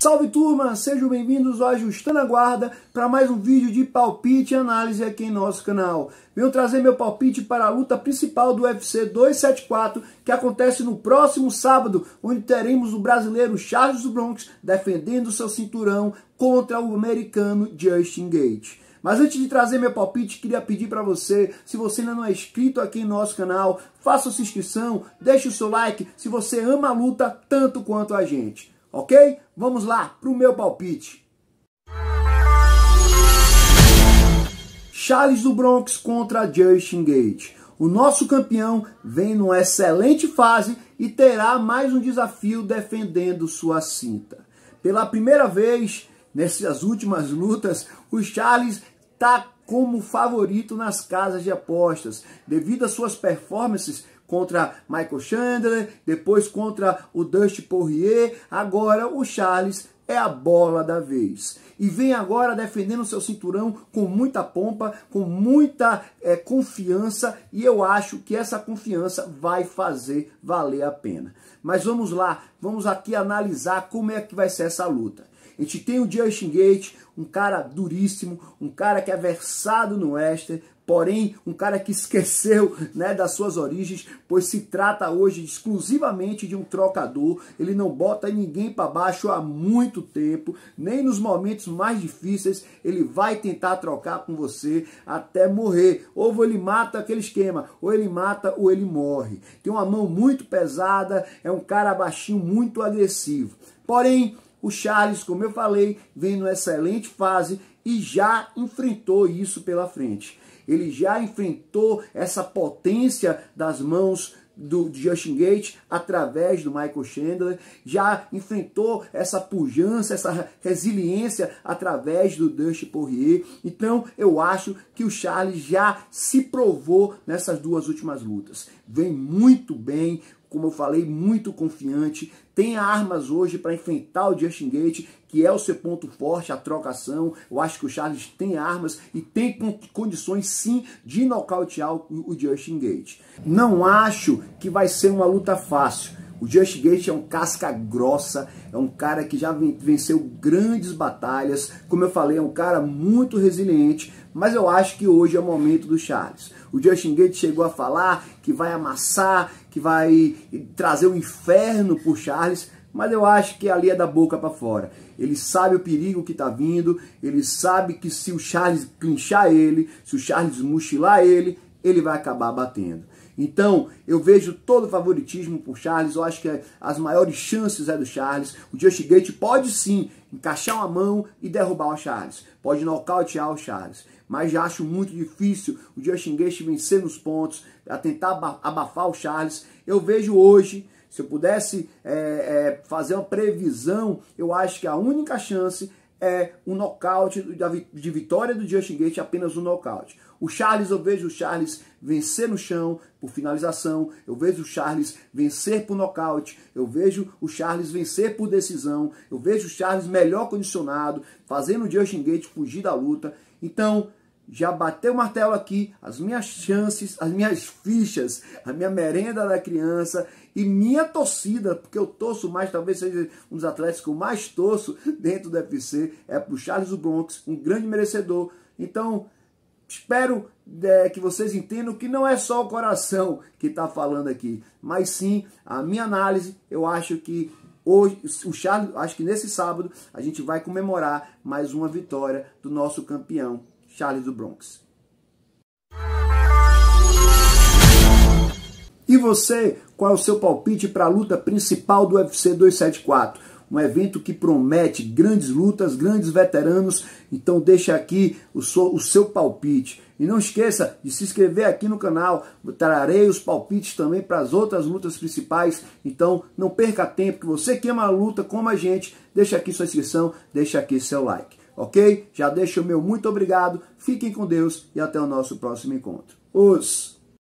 Salve turma, sejam bem-vindos ao Ajustando a Guarda para mais um vídeo de palpite e análise aqui em nosso canal. Venho trazer meu palpite para a luta principal do UFC 274 que acontece no próximo sábado, onde teremos o brasileiro Charles Bronx defendendo seu cinturão contra o americano Justin Gates. Mas antes de trazer meu palpite, queria pedir para você, se você ainda não é inscrito aqui em nosso canal, faça sua inscrição, deixe o seu like se você ama a luta tanto quanto a gente ok? Vamos lá para o meu palpite. Charles do Bronx contra Justin Gate. O nosso campeão vem numa excelente fase e terá mais um desafio defendendo sua cinta. Pela primeira vez nessas últimas lutas, o Charles está como favorito nas casas de apostas, devido às suas performances contra Michael Chandler, depois contra o Dusty Poirier, agora o Charles é a bola da vez. E vem agora defendendo seu cinturão com muita pompa, com muita é, confiança, e eu acho que essa confiança vai fazer valer a pena. Mas vamos lá, vamos aqui analisar como é que vai ser essa luta. A gente tem o Justin Gate, um cara duríssimo, um cara que é versado no Western, porém um cara que esqueceu né, das suas origens, pois se trata hoje exclusivamente de um trocador, ele não bota ninguém para baixo há muito tempo, nem nos momentos mais difíceis ele vai tentar trocar com você até morrer. Ou ele mata aquele esquema, ou ele mata ou ele morre. Tem uma mão muito pesada, é um cara baixinho muito agressivo. Porém, o Charles, como eu falei, vem numa excelente fase e já enfrentou isso pela frente. Ele já enfrentou essa potência das mãos do Justin Gates através do Michael Chandler, já enfrentou essa pujança, essa resiliência através do Dusty Poirier. Então, eu acho que o Charles já se provou nessas duas últimas lutas. Vem muito bem, como eu falei, muito confiante, tem armas hoje para enfrentar o Justin Gate, que é o seu ponto forte, a trocação. Eu acho que o Charles tem armas e tem condições sim de nocautear o Justin Gate. Não acho que vai ser uma luta fácil. O Justin Gate é um casca grossa, é um cara que já venceu grandes batalhas, como eu falei, é um cara muito resiliente, mas eu acho que hoje é o momento do Charles. O Justin Gates chegou a falar que vai amassar, que vai trazer o um inferno para Charles, mas eu acho que ali é da boca para fora. Ele sabe o perigo que está vindo, ele sabe que se o Charles clinchar ele, se o Charles mochilar ele, ele vai acabar batendo. Então, eu vejo todo o favoritismo por Charles, eu acho que as maiores chances é do Charles. O Josh Gate pode sim encaixar uma mão e derrubar o Charles. Pode nocautear o Charles. Mas já acho muito difícil o Justin Gage vencer nos pontos, a tentar abafar o Charles. Eu vejo hoje, se eu pudesse é, é, fazer uma previsão, eu acho que a única chance é um nocaute de vitória do Justin Gate, apenas um nocaute. O Charles, eu vejo o Charles vencer no chão por finalização, eu vejo o Charles vencer por nocaute, eu vejo o Charles vencer por decisão, eu vejo o Charles melhor condicionado, fazendo o Justin Gate fugir da luta. Então, já bateu o martelo aqui, as minhas chances, as minhas fichas, a minha merenda da criança e minha torcida, porque eu torço mais, talvez seja um dos atletas que eu mais torço dentro do UFC, é pro Charles do Bronx, um grande merecedor. Então, espero é, que vocês entendam que não é só o coração que está falando aqui, mas sim a minha análise, eu acho que Hoje, o Charles, acho que nesse sábado a gente vai comemorar mais uma vitória do nosso campeão Charlie do Bronx. E você, qual é o seu palpite para a luta principal do UFC 274? Um evento que promete grandes lutas, grandes veteranos. Então deixa aqui o seu, o seu palpite. E não esqueça de se inscrever aqui no canal. Eu trarei os palpites também para as outras lutas principais. Então não perca tempo. Que você que ama a luta como a gente, deixa aqui sua inscrição, deixa aqui seu like ok? Já deixo o meu muito obrigado, fiquem com Deus e até o nosso próximo encontro. Os